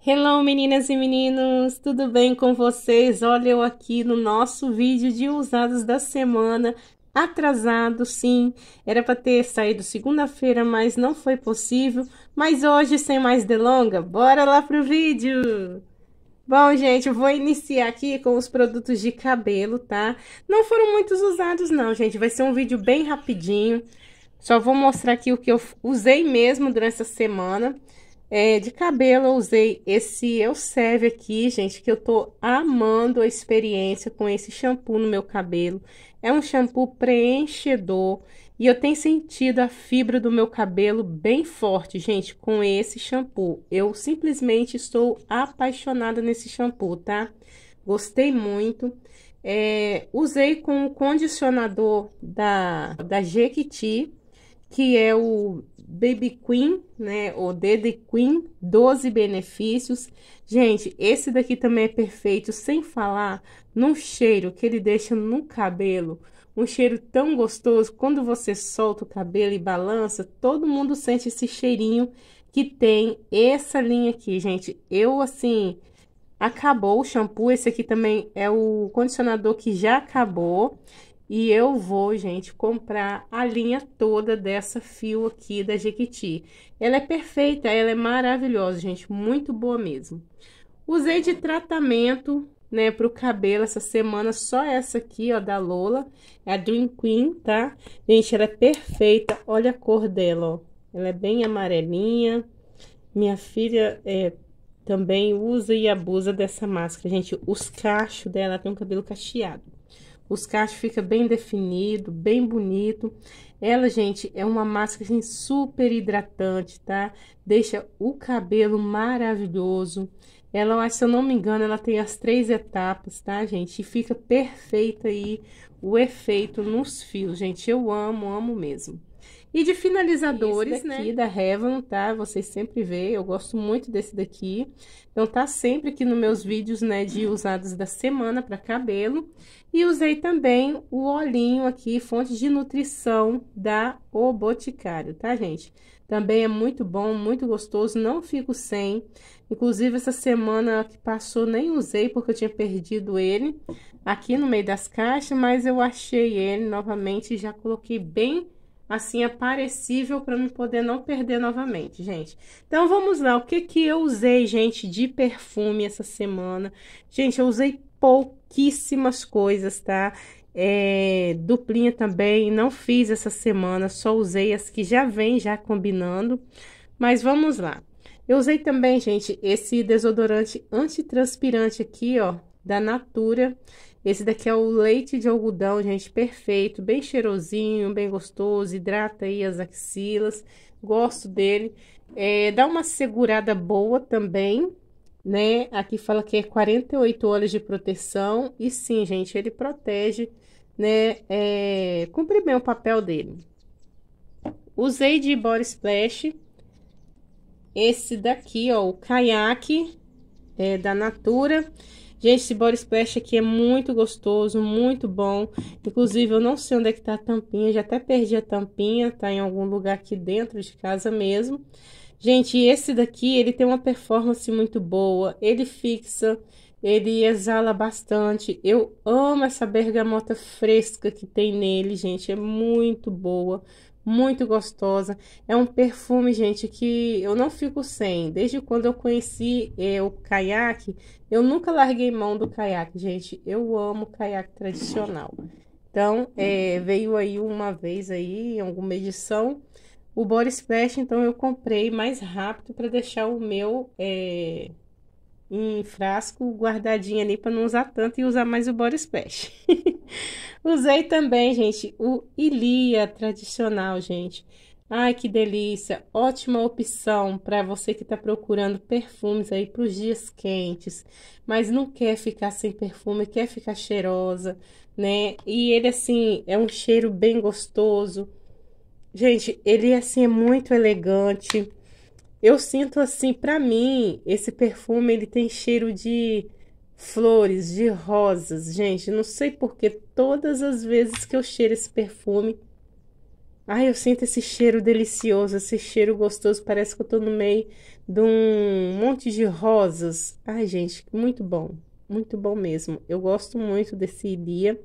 Hello meninas e meninos, tudo bem com vocês? Olha eu aqui no nosso vídeo de usados da semana, atrasado sim, era para ter saído segunda-feira, mas não foi possível, mas hoje sem mais delonga, bora lá pro vídeo! Bom, gente, eu vou iniciar aqui com os produtos de cabelo, tá? Não foram muitos usados não, gente, vai ser um vídeo bem rapidinho, só vou mostrar aqui o que eu usei mesmo durante essa semana. É, de cabelo eu usei esse Elseve aqui, gente, que eu tô amando a experiência com esse shampoo no meu cabelo. É um shampoo preenchedor e eu tenho sentido a fibra do meu cabelo bem forte, gente, com esse shampoo. Eu simplesmente estou apaixonada nesse shampoo, tá? Gostei muito. É, usei com o condicionador da, da Jequiti, que é o Baby Queen, né? O DD Queen, 12 benefícios. Gente, esse daqui também é perfeito, sem falar no cheiro que ele deixa no cabelo. Um cheiro tão gostoso, quando você solta o cabelo e balança, todo mundo sente esse cheirinho que tem essa linha aqui, gente. Eu, assim, acabou o shampoo, esse aqui também é o condicionador que já acabou. E eu vou, gente, comprar a linha toda dessa fio aqui da Jequiti. Ela é perfeita, ela é maravilhosa, gente, muito boa mesmo. Usei de tratamento, né, pro cabelo essa semana, só essa aqui, ó, da Lola. É a Dream Queen, tá? Gente, ela é perfeita, olha a cor dela, ó. Ela é bem amarelinha. Minha filha é, também usa e abusa dessa máscara, gente. Os cachos dela, tem um cabelo cacheado. Os cachos fica bem definido, bem bonito. Ela, gente, é uma máscara assim, super hidratante, tá? Deixa o cabelo maravilhoso. Ela, se eu não me engano, ela tem as três etapas, tá, gente? E fica perfeita aí o efeito nos fios, gente. Eu amo, amo mesmo. E de finalizadores, Esse daqui, né? da Revan tá? Vocês sempre veem eu gosto muito desse daqui. Então tá sempre aqui nos meus vídeos, né, de usados da semana para cabelo. E usei também o olhinho aqui, fonte de nutrição da O Boticário, tá, gente? Também é muito bom, muito gostoso, não fico sem. Inclusive, essa semana que passou, nem usei, porque eu tinha perdido ele aqui no meio das caixas, mas eu achei ele novamente e já coloquei bem assim aparecível é para me poder não perder novamente, gente. Então vamos lá, o que que eu usei, gente, de perfume essa semana? Gente, eu usei pouquíssimas coisas, tá? É, duplinha também, não fiz essa semana, só usei as que já vem já combinando. Mas vamos lá. Eu usei também, gente, esse desodorante antitranspirante aqui, ó, da Natura. Esse daqui é o leite de algodão, gente, perfeito, bem cheirosinho, bem gostoso, hidrata aí as axilas, gosto dele. É, dá uma segurada boa também, né? Aqui fala que é 48 horas de proteção e sim, gente, ele protege, né? É, cumpre bem o papel dele. Usei de Body Splash esse daqui, ó, o caiaque é, da Natura. Gente, esse body splash aqui é muito gostoso, muito bom. Inclusive, eu não sei onde é que tá a tampinha, já até perdi a tampinha, tá em algum lugar aqui dentro de casa mesmo. Gente, esse daqui, ele tem uma performance muito boa, ele fixa, ele exala bastante. Eu amo essa bergamota fresca que tem nele, gente, é muito boa muito gostosa. É um perfume, gente, que eu não fico sem. Desde quando eu conheci é, o caiaque, eu nunca larguei mão do caiaque, gente. Eu amo caiaque tradicional. Então, é, veio aí uma vez aí, em alguma edição, o body splash, então eu comprei mais rápido para deixar o meu é, em frasco guardadinho ali para não usar tanto e usar mais o body splash. Usei também, gente, o Ilia tradicional, gente. Ai, que delícia! Ótima opção para você que está procurando perfumes aí para os dias quentes, mas não quer ficar sem perfume, quer ficar cheirosa, né? E ele, assim, é um cheiro bem gostoso. Gente, ele, assim, é muito elegante. Eu sinto, assim, para mim, esse perfume, ele tem cheiro de flores, de rosas. Gente, não sei porque todas as vezes que eu cheiro esse perfume, ai, eu sinto esse cheiro delicioso, esse cheiro gostoso, parece que eu tô no meio de um monte de rosas. Ai, gente, muito bom. Muito bom mesmo. Eu gosto muito desse dia.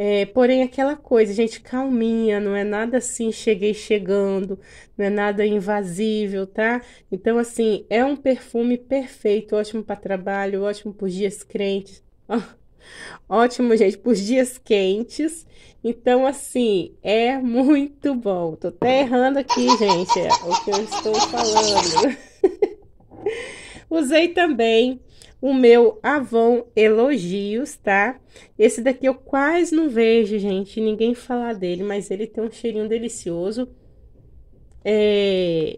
É, porém, aquela coisa, gente, calminha, não é nada assim, cheguei chegando, não é nada invasível, tá? Então, assim, é um perfume perfeito, ótimo para trabalho, ótimo para os dias crentes. Ótimo, gente, para os dias quentes. Então, assim, é muito bom. Tô até errando aqui, gente, é o que eu estou falando. Usei também o meu Avon Elogios, tá? Esse daqui eu quase não vejo, gente, ninguém falar dele, mas ele tem um cheirinho delicioso. É...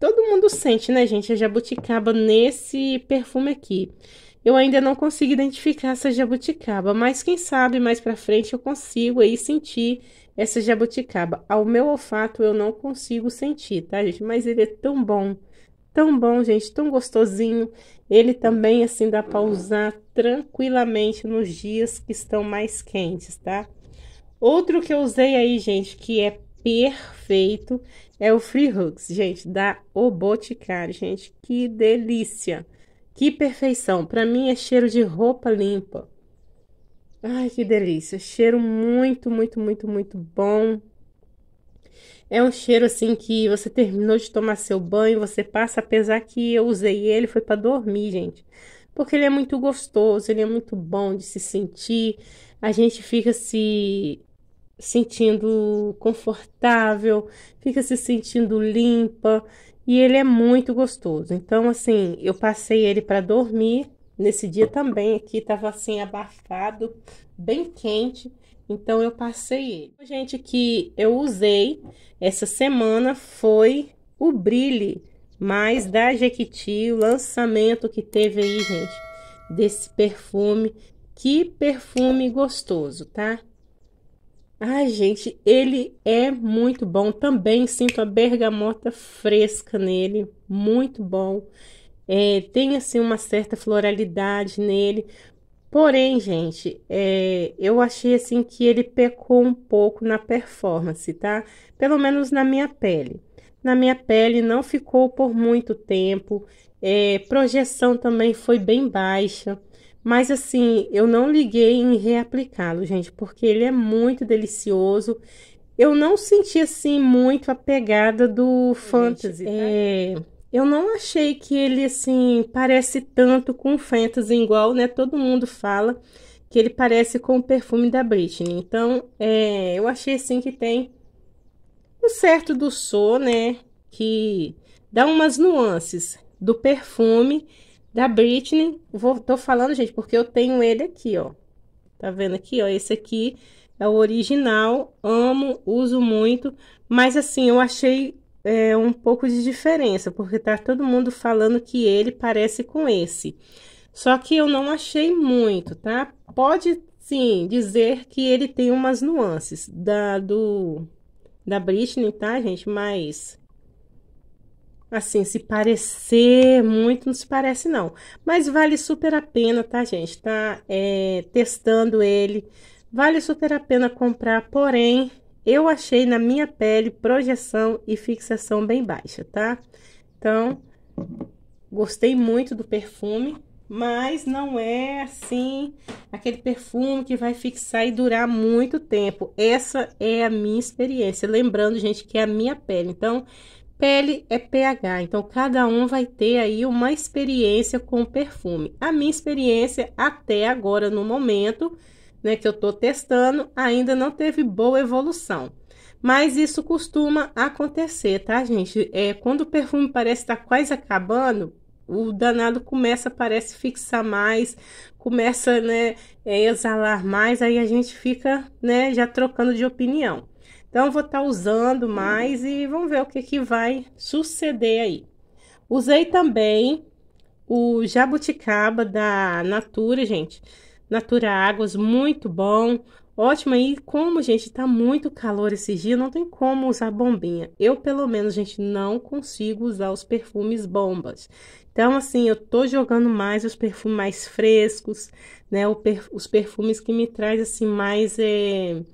Todo mundo sente, né, gente, a jabuticaba nesse perfume aqui. Eu ainda não consigo identificar essa jabuticaba, mas quem sabe mais pra frente eu consigo aí sentir essa jabuticaba. Ao meu olfato eu não consigo sentir, tá, gente? Mas ele é tão bom tão bom, gente, tão gostosinho. Ele também, assim, dá para usar tranquilamente nos dias que estão mais quentes, tá? Outro que eu usei aí, gente, que é perfeito, é o Free Hugs, gente, da O Boticário, gente. Que delícia! Que perfeição! Para mim é cheiro de roupa limpa. Ai, que delícia! Cheiro muito, muito, muito, muito bom. É um cheiro assim que você terminou de tomar seu banho, você passa, apesar que eu usei ele, foi para dormir, gente. Porque ele é muito gostoso, ele é muito bom de se sentir. A gente fica se sentindo confortável, fica se sentindo limpa e ele é muito gostoso. Então, assim, eu passei ele para dormir. Nesse dia também aqui estava assim abafado, bem quente. Então eu passei ele. Gente, que eu usei essa semana foi o Brilhe mais da Jequiti, o lançamento que teve aí, gente, desse perfume. Que perfume gostoso, tá? Ai, gente, ele é muito bom. Também sinto a bergamota fresca nele, muito bom. É, tem assim uma certa floralidade nele, Porém, gente, é, eu achei assim que ele pecou um pouco na performance, tá? Pelo menos na minha pele. Na minha pele não ficou por muito tempo, é, projeção também foi bem baixa. Mas assim, eu não liguei em reaplicá-lo, gente, porque ele é muito delicioso. Eu não senti assim muito a pegada do fantasy. tá? É eu não achei que ele, assim, parece tanto com Fantasy, igual, né? Todo mundo fala que ele parece com o perfume da Britney. Então, é, eu achei, assim, que tem um certo do so, né? Que dá umas nuances do perfume da Britney. Vou, tô falando, gente, porque eu tenho ele aqui, ó. Tá vendo aqui, ó? Esse aqui é o original. Amo, uso muito. Mas, assim, eu achei é, um pouco de diferença, porque tá todo mundo falando que ele parece com esse. Só que eu não achei muito, tá? Pode sim dizer que ele tem umas nuances da do da Britney, tá, gente? Mas assim, se parecer muito, não se parece não. Mas vale super a pena, tá, gente? Tá é, testando ele. Vale super a pena comprar, porém, eu achei na minha pele projeção e fixação bem baixa, tá? Então, gostei muito do perfume, mas não é assim aquele perfume que vai fixar e durar muito tempo. Essa é a minha experiência. Lembrando, gente, que é a minha pele. Então, pele é pH, então cada um vai ter aí uma experiência com o perfume. A minha experiência até agora no momento né, que eu estou testando, ainda não teve boa evolução. Mas isso costuma acontecer, tá, gente? É, quando o perfume parece estar tá quase acabando, o danado começa, parece fixar mais, começa, né, é, exalar mais, aí a gente fica, né, já trocando de opinião. Então, vou estar tá usando mais e vamos ver o que, que vai suceder aí. Usei também o jabuticaba da Natura, gente Natura Águas, muito bom. Ótimo, aí. como, gente, tá muito calor esse dia, não tem como usar bombinha. Eu, pelo menos, gente, não consigo usar os perfumes bombas. Então, assim, eu tô jogando mais os perfumes mais frescos, né? os perfumes que me traz, assim, mais é...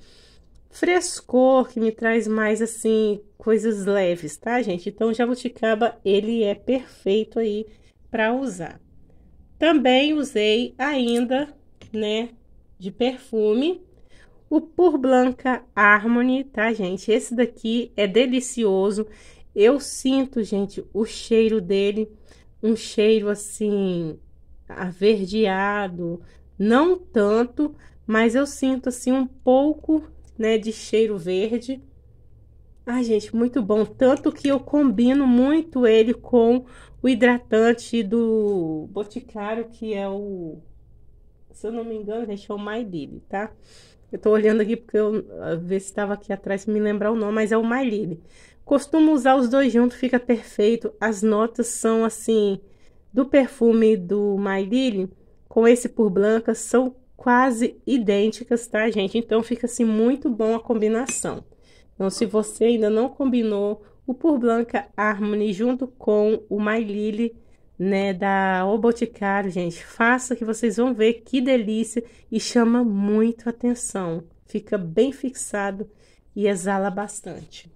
frescor, que me traz mais, assim, coisas leves, tá, gente? Então, o jabuticaba, ele é perfeito aí para usar. Também usei ainda né, de perfume. O Pur Blanca Harmony, tá, gente? Esse daqui é delicioso. Eu sinto, gente, o cheiro dele, um cheiro assim averdeado, não tanto, mas eu sinto assim um pouco, né, de cheiro verde. Ai, gente, muito bom. Tanto que eu combino muito ele com o hidratante do Boticário, que é o se eu não me engano, gente, é o My Lily, tá? Eu tô olhando aqui porque eu ver se estava aqui atrás me lembrar o nome, mas é o My Lily. Costumo usar os dois juntos, fica perfeito. As notas são assim do perfume do My Lily com esse por Blanca são quase idênticas, tá, gente? Então fica assim muito bom a combinação. Então, se você ainda não combinou o por Blanca Harmony junto com o My Lily né, da O Boticário, gente, faça que vocês vão ver que delícia e chama muito atenção. Fica bem fixado e exala bastante.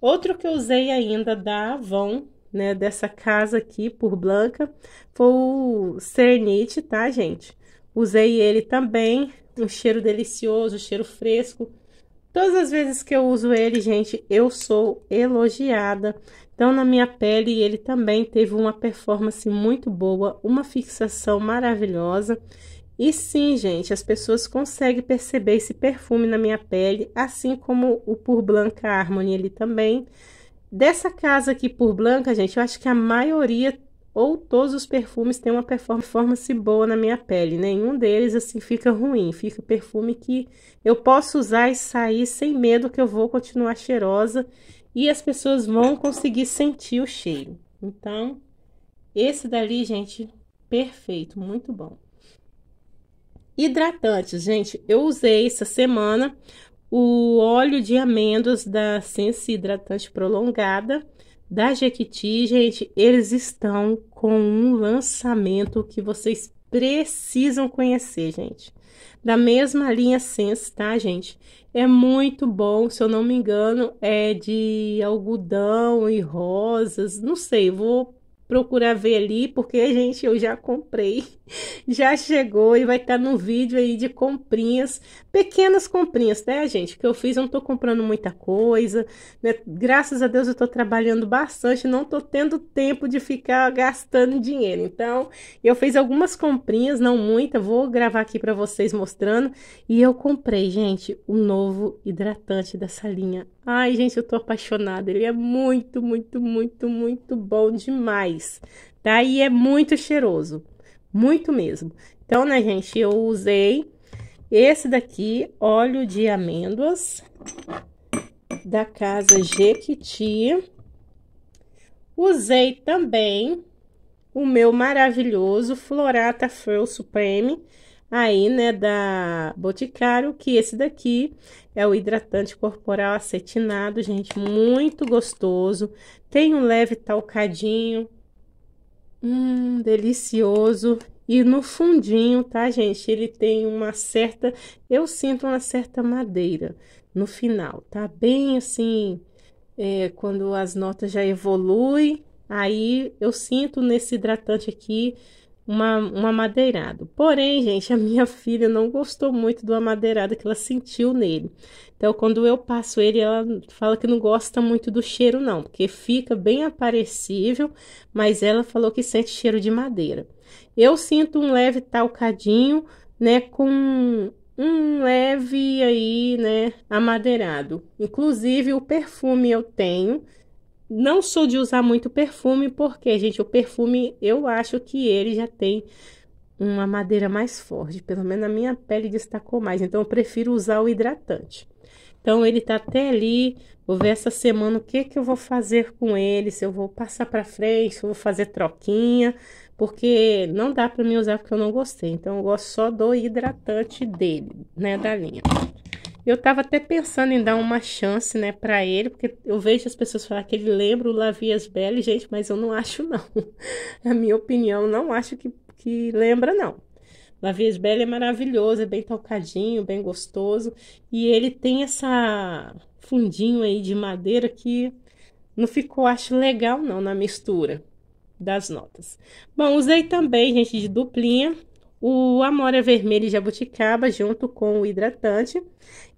Outro que eu usei ainda da Avon, né, dessa casa aqui por Blanca, foi o cernite tá, gente? Usei ele também, um cheiro delicioso, um cheiro fresco, Todas as vezes que eu uso ele, gente, eu sou elogiada. Então, na minha pele, ele também teve uma performance muito boa, uma fixação maravilhosa. E sim, gente, as pessoas conseguem perceber esse perfume na minha pele, assim como o Pur Blanca Harmony, ele também. Dessa casa aqui, Pur Blanca, gente, eu acho que a maioria ou todos os perfumes têm uma performance boa na minha pele. Né? Nenhum deles assim fica ruim, fica perfume que eu posso usar e sair sem medo que eu vou continuar cheirosa e as pessoas vão conseguir sentir o cheiro. Então, esse dali, gente, perfeito, muito bom. Hidratantes, gente, eu usei essa semana o óleo de amêndoas da Sense Hidratante Prolongada da Jequiti, gente, eles estão com um lançamento que vocês precisam conhecer, gente. Da mesma linha Sense, tá, gente? É muito bom, se eu não me engano, é de algodão e rosas, não sei, vou procurar ver ali, porque, gente, eu já comprei, já chegou e vai estar tá no vídeo aí de comprinhas, pequenas comprinhas, né, gente? Que eu fiz, eu não tô comprando muita coisa, né? Graças a Deus eu tô trabalhando bastante, não tô tendo tempo de ficar gastando dinheiro. Então, eu fiz algumas comprinhas, não muita, vou gravar aqui para vocês mostrando. E eu comprei, gente, o um novo hidratante dessa linha. Ai, gente, eu tô apaixonada. Ele é muito, muito, muito, muito bom demais demais, tá? E é muito cheiroso, muito mesmo. Então, né, gente, eu usei esse daqui, óleo de amêndoas, da casa Jequiti. Usei também o meu maravilhoso Florata Furl Supreme, aí, né, da Boticário, que esse daqui é o hidratante corporal acetinado, gente, muito gostoso. Tem um leve talcadinho, Hum, delicioso. E no fundinho, tá, gente? Ele tem uma certa. Eu sinto uma certa madeira no final, tá? Bem assim, é, quando as notas já evoluem, aí eu sinto nesse hidratante aqui uma, um amadeirado. Porém, gente, a minha filha não gostou muito do amadeirado que ela sentiu nele. Então, quando eu passo ele, ela fala que não gosta muito do cheiro, não, porque fica bem aparecível, mas ela falou que sente cheiro de madeira. Eu sinto um leve talcadinho, né, com um leve aí, né, amadeirado. Inclusive, o perfume eu tenho não sou de usar muito perfume, porque, gente, o perfume eu acho que ele já tem uma madeira mais forte. Pelo menos a minha pele destacou mais. Então, eu prefiro usar o hidratante. Então, ele tá até ali. Vou ver essa semana o que que eu vou fazer com ele. Se eu vou passar pra frente, se eu vou fazer troquinha. Porque não dá pra mim usar porque eu não gostei. Então, eu gosto só do hidratante dele, né? Da linha. Eu estava até pensando em dar uma chance, né, para ele, porque eu vejo as pessoas falar que ele lembra o Lavias Belli, gente, mas eu não acho não. Na minha opinião, não acho que, que lembra não. Lavias Belli é maravilhoso, é bem tocadinho, bem gostoso, e ele tem essa fundinho aí de madeira que não ficou, acho legal não na mistura das notas. Bom, usei também, gente, de duplinha, o Amora vermelho Jabuticaba, junto com o hidratante,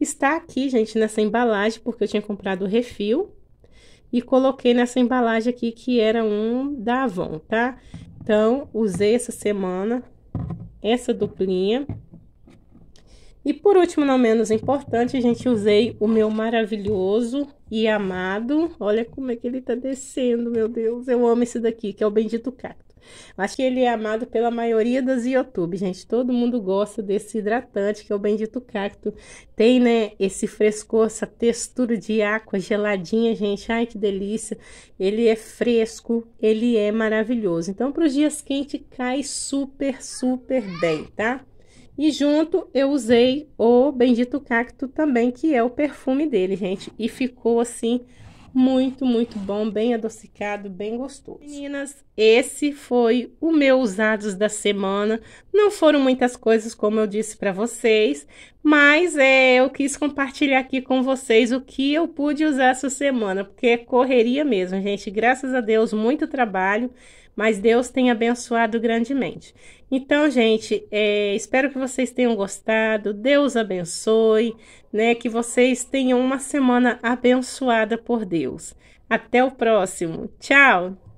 está aqui, gente, nessa embalagem, porque eu tinha comprado o refil e coloquei nessa embalagem aqui, que era um da Avon, tá? Então, usei essa semana essa duplinha. E por último, não menos importante, a gente usei o meu maravilhoso e amado. Olha como é que ele tá descendo, meu Deus. Eu amo esse daqui, que é o Bendito Cacto. Mas que ele é amado pela maioria das YouTube, gente. Todo mundo gosta desse hidratante, que é o bendito cacto. Tem, né, esse frescor, essa textura de água geladinha, gente. Ai, que delícia. Ele é fresco, ele é maravilhoso. Então, para os dias quentes, cai super, super bem, tá? E junto eu usei o Bendito Cacto também, que é o perfume dele, gente. E ficou assim muito, muito bom, bem adocicado, bem gostoso. Meninas, esse foi o meu usados da semana. Não foram muitas coisas, como eu disse para vocês, mas é, eu quis compartilhar aqui com vocês o que eu pude usar essa semana, porque é correria mesmo, gente. Graças a Deus, muito trabalho, mas Deus tem abençoado grandemente. Então, gente, é, espero que vocês tenham gostado. Deus abençoe, né? Que vocês tenham uma semana abençoada por Deus. Até o próximo. Tchau!